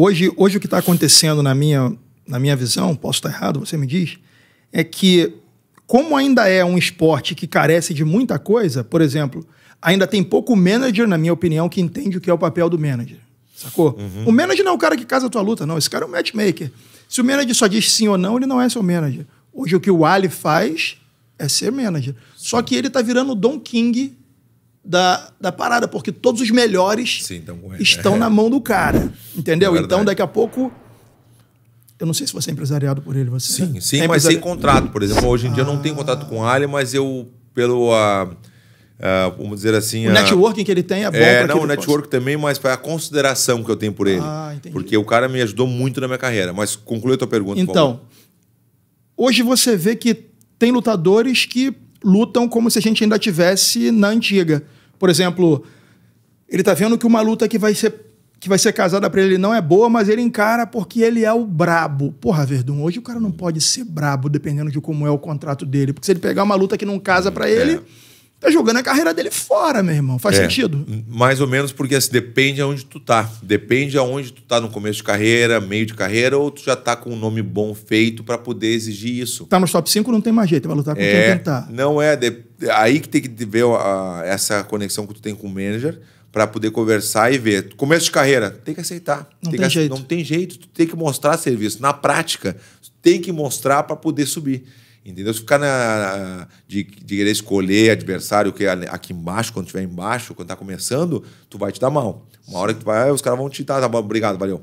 Hoje, hoje o que está acontecendo na minha, na minha visão, posso estar errado, você me diz, é que como ainda é um esporte que carece de muita coisa, por exemplo, ainda tem pouco manager, na minha opinião, que entende o que é o papel do manager. Sacou? Uhum. O manager não é o cara que casa a tua luta, não. Esse cara é um matchmaker. Se o manager só diz sim ou não, ele não é seu manager. Hoje o que o Ali faz é ser manager. Só que ele tá virando o Don King da, da parada, porque todos os melhores Sim, então, é. estão na mão do cara. Entendeu? É então, daqui a pouco. Eu não sei se você é empresariado por ele, você. Sim, né? sim, é mas sem contrato, por exemplo. Hoje em ah. dia eu não tenho ah. contrato com o Alien, mas eu, pelo. a uh, vamos dizer assim. O a... networking que ele tem é bom. É, não, o network possa. também, mas foi a consideração que eu tenho por ele. Ah, entendi. Porque o cara me ajudou muito na minha carreira. Mas conclui a tua pergunta, Então, hoje você vê que tem lutadores que lutam como se a gente ainda tivesse na antiga. Por exemplo, ele está vendo que uma luta que vai ser que vai ser casada para ele não é boa, mas ele encara porque ele é o brabo. Porra, Verdun, hoje o cara não pode ser brabo dependendo de como é o contrato dele, porque se ele pegar uma luta que não casa para é. ele, é tá jogando a carreira dele fora, meu irmão. Faz é, sentido? Mais ou menos porque assim, depende aonde tu tá. Depende aonde tu tá no começo de carreira, meio de carreira, ou tu já tá com um nome bom feito para poder exigir isso. Tá nos top 5, não tem mais jeito, vai lutar com é, quem tentar. Não é, de, aí que tem que ver a, essa conexão que tu tem com o manager para poder conversar e ver. Começo de carreira, tem que aceitar. Não tem, tem jeito. Não tem jeito, tu tem que mostrar serviço. Na prática, tem que mostrar para poder subir. Entendeu? Se ficar na, de, de querer escolher adversário que é aqui embaixo, quando estiver embaixo, quando tá começando, tu vai te dar mal. Uma hora que tu vai, ah, os caras vão te dar, tá bom, obrigado, valeu.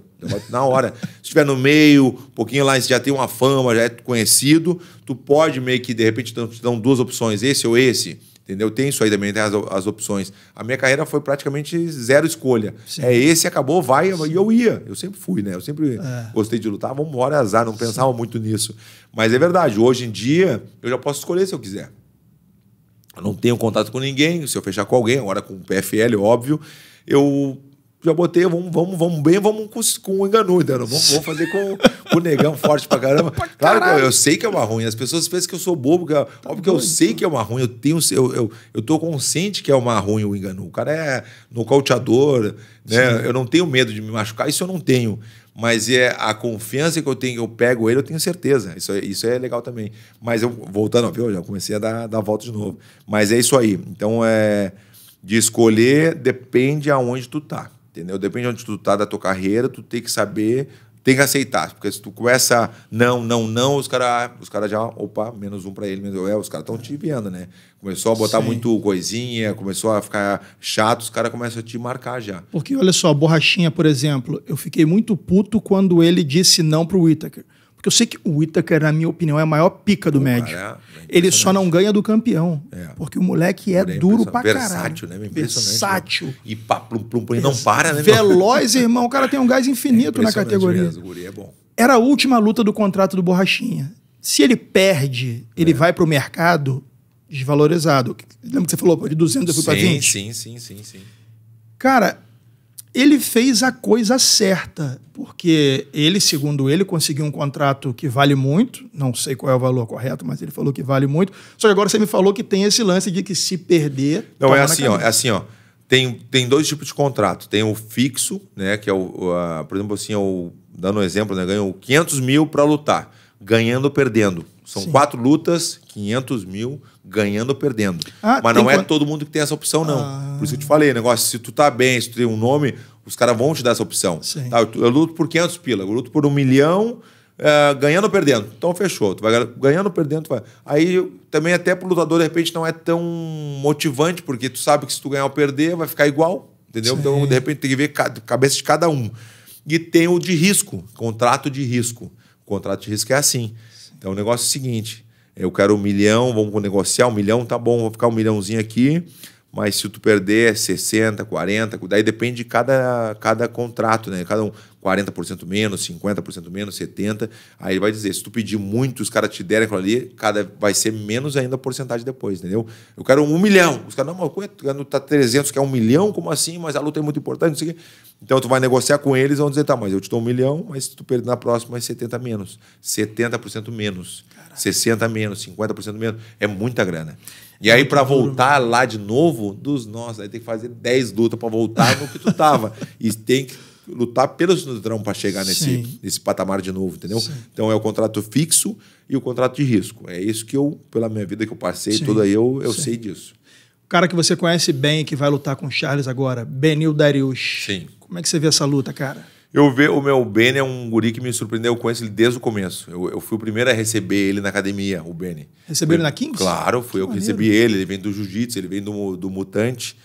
Na hora. se estiver no meio, um pouquinho lá, se já tem uma fama, já é conhecido, tu pode meio que, de repente, te dão duas opções, esse ou esse Entendeu? Tem isso aí também, tem as, as opções. A minha carreira foi praticamente zero escolha. Sim. É esse, acabou, vai, Sim. e eu ia. Eu sempre fui, né? Eu sempre é. gostei de lutar, vamos embora, azar, não Sim. pensava muito nisso. Mas é verdade, hoje em dia eu já posso escolher se eu quiser. Eu não tenho contato com ninguém, se eu fechar com alguém, agora com o PFL, óbvio, eu já botei, vamos, vamos, vamos bem, vamos com, com o enganudo, vamos, vamos fazer com, com o negão forte pra caramba. claro que eu, eu, sei que é uma ruim, as pessoas pensam que eu sou bobo, que, tá óbvio que eu tá sei que é uma ruim, eu tenho, eu, eu, eu tô consciente que é uma ruim o enganu. O cara é nocauteador, né? Sim. Eu não tenho medo de me machucar, isso eu não tenho. Mas é a confiança que eu tenho, eu pego ele, eu tenho certeza. Isso é, isso é legal também. Mas eu, voltando, viu? Já comecei a dar, dar a volta de novo. Mas é isso aí. Então, é, de escolher depende aonde tu tá. Entendeu? Depende de onde tu tá da tua carreira, tu tem que saber, tem que aceitar. Porque se tu começa não, não, não, os caras os cara já, opa, menos um para ele, menos eu, é, os caras estão te vendo, né? Começou a botar Sim. muito coisinha, começou a ficar chato, os caras começam a te marcar já. Porque olha só, Borrachinha, por exemplo, eu fiquei muito puto quando ele disse não pro Whittaker. Porque eu sei que o Ítaca, na minha opinião, é a maior pica do Pô, médio. Cara, é, é ele só não ganha do campeão. É. Porque o moleque é, é duro pra caralho. Versátil, né? Versátil. Né? E pá, plum, plum, plum, não para, né? Veloz, irmão. O cara tem um gás é infinito na categoria. Mesmo, é Era a última luta do contrato do Borrachinha. Se ele perde, ele vai pro mercado desvalorizado. Lembra que você falou de 200 eu fui para pra 20? Sim, sim, sim, sim. Cara, ele fez a coisa certa, porque ele, segundo ele, conseguiu um contrato que vale muito, não sei qual é o valor correto, mas ele falou que vale muito. Só que agora você me falou que tem esse lance de que se perder. Não, é assim, ó, é assim, ó. Tem, tem dois tipos de contrato. Tem o fixo, né? Que é o. A, por exemplo, assim, é o, dando um exemplo, né? ganhou 500 mil para lutar, ganhando ou perdendo. São Sim. quatro lutas, 500 mil, ganhando ou perdendo. Ah, Mas não é quant... todo mundo que tem essa opção, não. Ah. Por isso que eu te ah. falei, negócio, se tu tá bem, se tu tem um nome, os caras vão te dar essa opção. Tá, eu, eu, luto por 500 pila, eu luto por um milhão, eh, ganhando ou perdendo. Então fechou, tu vai ganhando ou perdendo, tu vai. Aí também até pro lutador, de repente, não é tão motivante, porque tu sabe que se tu ganhar ou perder, vai ficar igual, entendeu? Então, Sim. Então, de repente, tem que ver cabeça de cada um. E tem o de risco, contrato de risco. O contrato de risco é assim. Então é o negócio é o seguinte: eu quero um milhão, vamos negociar um milhão, tá bom, vou ficar um milhãozinho aqui, mas se tu perder 60, 40, daí depende de cada, cada contrato, né? Cada um 40% menos, 50% menos, 70%. Aí ele vai dizer, se tu pedir muito, os caras te derem aquilo ali, cada, vai ser menos ainda a porcentagem depois, entendeu? Eu quero um milhão. Os caras, não, mas tá 300, quer um milhão? Como assim? Mas a luta é muito importante, não sei o quê. Então tu vai negociar com eles, vão dizer, tá, mas eu te dou um milhão, mas se tu perder na próxima é 70 menos, 70% menos, Caraca. 60 menos, 50% menos, é muita grana. E é aí para voltar lá de novo, dos nossos, aí tem que fazer 10 lutas para voltar no que tu tava. e tem que lutar pelo cinturão para chegar nesse, nesse patamar de novo, entendeu? Sim. Então é o contrato fixo e o contrato de risco. É isso que eu, pela minha vida que eu passei Sim. toda aí, eu, eu sei disso cara que você conhece bem, e que vai lutar com o Charles agora, Benil Darius. Sim. Como é que você vê essa luta, cara? Eu vejo o meu Benny é um guri que me surpreendeu, eu conheço ele desde o começo. Eu, eu fui o primeiro a receber ele na academia, o Benny. Recebeu ele na Kings? Claro, fui que eu maneiro. que recebi ele. Ele vem do jiu-jitsu, ele vem do, do mutante.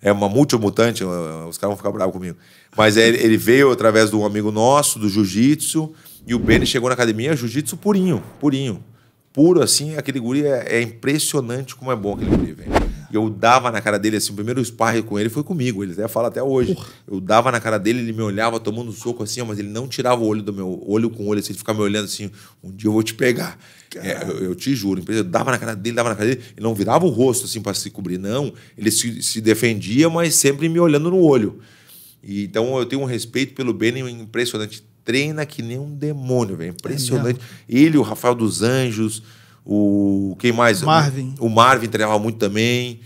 É uma multimutante, os caras vão ficar bravos comigo. Mas é, ele, ele veio através de um amigo nosso, do jiu-jitsu, e o Benny chegou na academia, jiu-jitsu purinho, purinho. Puro assim, aquele guri é, é impressionante como é bom aquele guri, velho. Eu dava na cara dele, assim, o primeiro sparring com ele foi comigo, ele até fala até hoje. Porra. Eu dava na cara dele, ele me olhava tomando um soco assim, mas ele não tirava o olho do meu olho com olho, assim, ele ficava me olhando assim, um dia eu vou te pegar. É, eu, eu, te juro, eu dava na cara dele, dava na cara dele, ele não virava o rosto assim para se cobrir, não. Ele se, se defendia, mas sempre me olhando no olho. E, então eu tenho um respeito pelo Benny é impressionante treina que nem um demônio, velho. É impressionante. É ele, o Rafael dos Anjos, o quem mais? Marvin. O Marvin treinava muito também.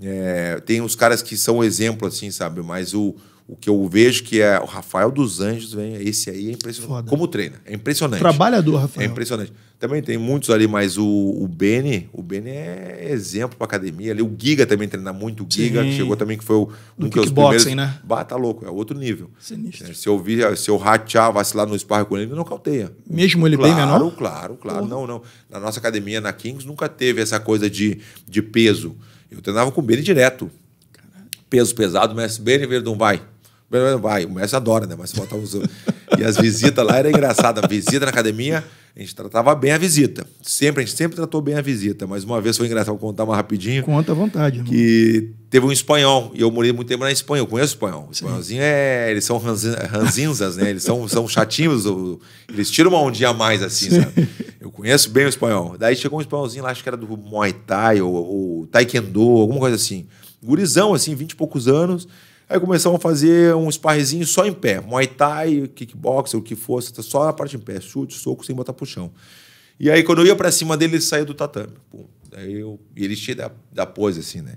É, tem uns caras que são exemplo, assim, sabe? Mas o, o que eu vejo que é o Rafael dos Anjos, vem, esse aí é impressionante. Foda. Como treina, é impressionante. Trabalhador, Rafael. É impressionante. Também tem muitos ali, mas o, o Beni, o Beni é exemplo para academia ali. O Giga também treina muito, o Giga, Sim. chegou também, que foi o, um Do que é os primeiros. né? Bah, tá louco, é outro nível. Sinistro. É, se eu vi, se eu ratear, vacilar no sparring com ele, ele não cauteia. Mesmo ele claro, bem menor? Claro, claro, claro. Não, não. Na nossa academia, na Kings, nunca teve essa coisa de, de peso. Eu treinava com o Beni direto. Caralho. Peso pesado, mas Beni, Verdun, vai Vai, o messi adora, né? Mas faltava os. e as visitas lá era engraçada. A visita na academia, a gente tratava bem a visita. Sempre, a gente sempre tratou bem a visita. Mas uma vez foi engraçado, vou contar uma rapidinho. Conta à vontade. Irmão. Que teve um espanhol, e eu morei muito tempo na Espanha, eu conheço o espanhol. O espanholzinho é. Eles são ranzin, ranzinzas, né? Eles são, são chatinhos, eles tiram uma ondinha a mais assim, Sim. sabe? Eu conheço bem o espanhol. Daí chegou um espanholzinho lá, acho que era do Muay Thai ou, ou Taekwondo, alguma coisa assim. Gurizão, assim, vinte e poucos anos. Aí começamos a fazer um sparrezinho só em pé. Muay Thai, kickboxer, o que fosse, só a parte em pé. Chute, soco, sem botar pro chão. E aí, quando eu ia para cima dele, ele saía do tatame. Pum. eu, e ele tinha da, da pose, assim, né?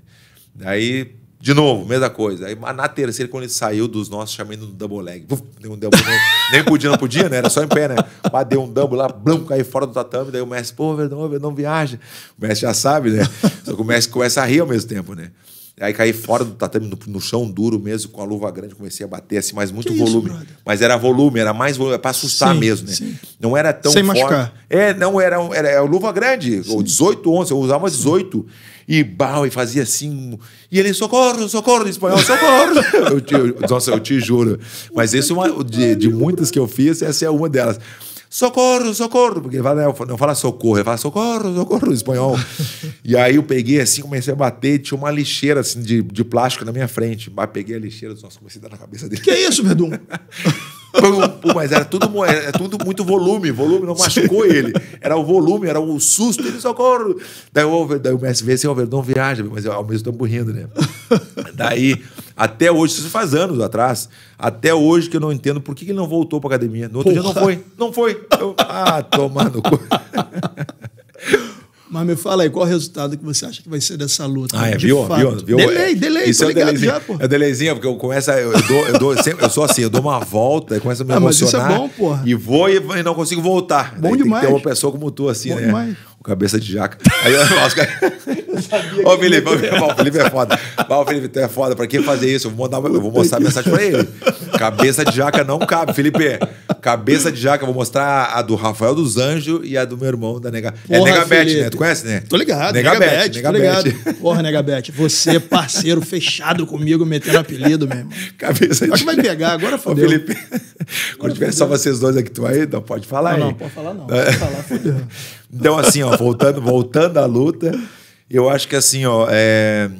Daí, de novo, mesma coisa. Aí, na terceira, quando ele saiu dos nossos, chamei no double leg. deu um double, nem, nem podia, não podia, né? Era só em pé, né? Mas deu um double lá, blum, caiu fora do tatame. Daí o mestre, pô, Verdão, não viaja. O mestre já sabe, né? Só que o mestre começa a rir ao mesmo tempo, né? Aí caí fora do tatame, no, no, chão duro mesmo, com a luva grande, comecei a bater assim, mas muito que volume. Isso, mas era volume, era mais volume, é para assustar sim, mesmo, né? Sim. Não era tão Sem forte. machucar. É, não, era, era, era é luva grande, ou 18 11, eu usava 18. E bal, e fazia assim. E ele, socorro, socorro, em espanhol, socorro. eu te, eu, nossa, eu te juro. Mas esse é uma, de, de muitas que eu fiz, essa é uma delas socorro, socorro, porque ele fala, não fala socorro, ele fala socorro, socorro em espanhol. E aí eu peguei assim, comecei a bater, tinha uma lixeira assim de, de plástico na minha frente. Mas peguei a lixeira, nossa, comecei a dar na cabeça dele. Que é isso, Verdun? mas era tudo, era é, é tudo muito volume, volume não machucou Sim. ele. Era o volume, era o susto, ele socorro. Daí, o, daí o assim, o Verdão viaja, mas ao mesmo tempo rindo, né? daí, até hoje, isso faz anos atrás, até hoje que eu não entendo por que ele não voltou pra academia. No outro Porra. dia não foi, não foi. Eu, ah, tomando cu. Mas me fala aí, qual é o resultado que você acha que vai ser dessa luta? Ah, é, de viu, fato. viu? Viu? Delay, delay, Isso é delayzinho. Já, é delayzinho, porque eu começo, eu, dou, eu, dou, sempre, eu sou assim, eu dou uma volta, e começo a me ah, emocionar. Mas isso é bom, porra. E vou e, não consigo voltar. Bom Daí demais. Tem uma pessoa como tu, assim, bom né? Demais cabeça de jaca. Aí eu, eu Felipe, o Felipe é foda. Ó, Felipe, tu é foda. Pra que fazer isso? Eu vou, mandar, eu vou mostrar a mensagem pra ele. Cabeça de jaca não cabe. Felipe, cabeça de jaca, vou mostrar a do Rafael dos Anjos e a do meu irmão da Nega. É Porra, é Negabete, né? Tu conhece, né? Tô ligado. Negabete. Negabete. Nega Porra, Negabete. Você, é parceiro, fechado comigo, metendo apelido mesmo. Cabeça de jaca. Acho que vai pegar, agora fodeu. Ô, Felipe. Quando tiver só vocês dois aqui, tu aí, não pode falar não, aí. Não, pode falar não. Pode é. falar, então, assim, ó, voltando, voltando à luta, eu acho que assim, ó, é,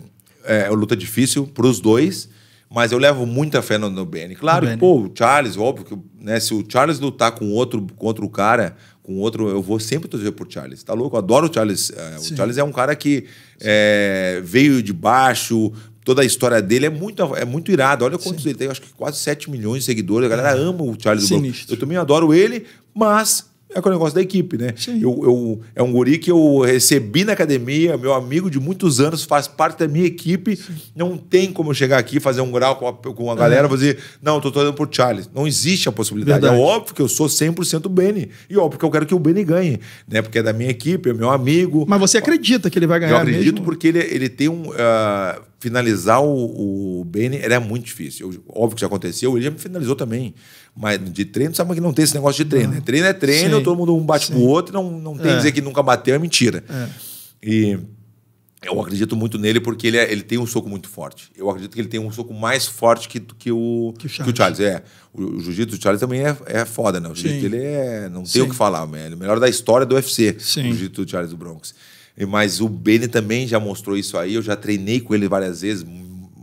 é uma é luta difícil para os dois, mas eu levo muita fé no, no Benny. Claro, no pô, o Charles, óbvio que né, se o Charles lutar com outro, contra o cara, com outro, eu vou sempre torcer por Charles. Tá louco? Eu adoro o Charles. É, Sim. O Charles é um cara que é, veio de baixo, toda a história dele é muito, é muito irada. Olha quantos Sim. ele tem, acho que quase 7 milhões de seguidores. A galera é. ama o Charles Brown. Eu também adoro ele, mas é com o negócio da equipe, né? Sim. Eu, eu, é um guri que eu recebi na academia, meu amigo de muitos anos, faz parte da minha equipe. Sim. Não tem como eu chegar aqui, fazer um grau com a, com a é. galera e dizer, não, eu tô torcendo por Charles. Não existe a possibilidade. É Verdade. É óbvio que eu sou 100% Benny. E óbvio que eu quero que o Benny ganhe, né? Porque é da minha equipe, é meu amigo. Mas você acredita que ele vai ganhar Eu acredito mesmo? porque ele, ele tem um... Uh, finalizar o, o Bane era muito difícil. óbvio que já aconteceu, ele já me finalizou também. Mas de treino, sabe que não tem esse negócio de treino. Né? Treino é treino, Sim. todo mundo um bate Sim. pro outro, não, não tem é. dizer que nunca bateu, é mentira. É. E eu acredito muito nele porque ele, é, ele tem um soco muito forte. Eu acredito que ele tem um soco mais forte que, que, o, que o Charles. Que o Charles. É. O, o jiu-jitsu do Charles também é, é foda, né? O jiu-jitsu dele é, não tem Sim. o que falar, ele é o melhor da história do UFC, Sim. o jiu-jitsu do Charles do Bronx. Mas o Bene também já mostrou isso aí. Eu já treinei com ele várias vezes,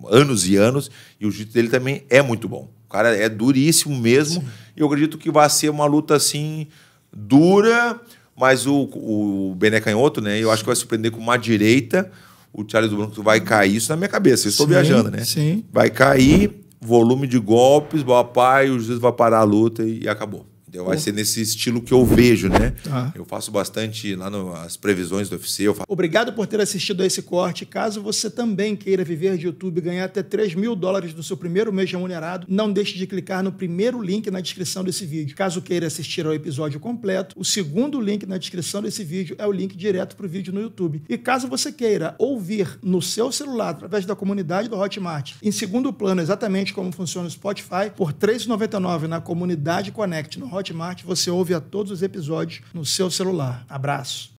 anos e anos, e o jiu-jitsu dele também é muito bom. O cara é duríssimo mesmo. Sim. E eu acredito que vai ser uma luta assim dura, mas o, o Bene é canhoto, né? Eu acho que vai surpreender com uma direita. O Charles do Branco vai cair, isso na minha cabeça, eu estou sim, viajando, né? Sim. Vai cair, volume de golpes, papai, o juiz vai parar a luta e acabou. Vai ser nesse estilo que eu vejo, né? Ah. Eu faço bastante lá nas previsões do UFC. Faço... Obrigado por ter assistido a esse corte. Caso você também queira viver de YouTube e ganhar até 3 mil dólares no seu primeiro mês remunerado, não deixe de clicar no primeiro link na descrição desse vídeo. Caso queira assistir ao episódio completo, o segundo link na descrição desse vídeo é o link direto para o vídeo no YouTube. E caso você queira ouvir no seu celular através da comunidade do Hotmart, em segundo plano, exatamente como funciona o Spotify, por R$ 3,99 na comunidade Connect no Hotmart, Hotmart você ouve a todos os episódios no seu celular. Abraço.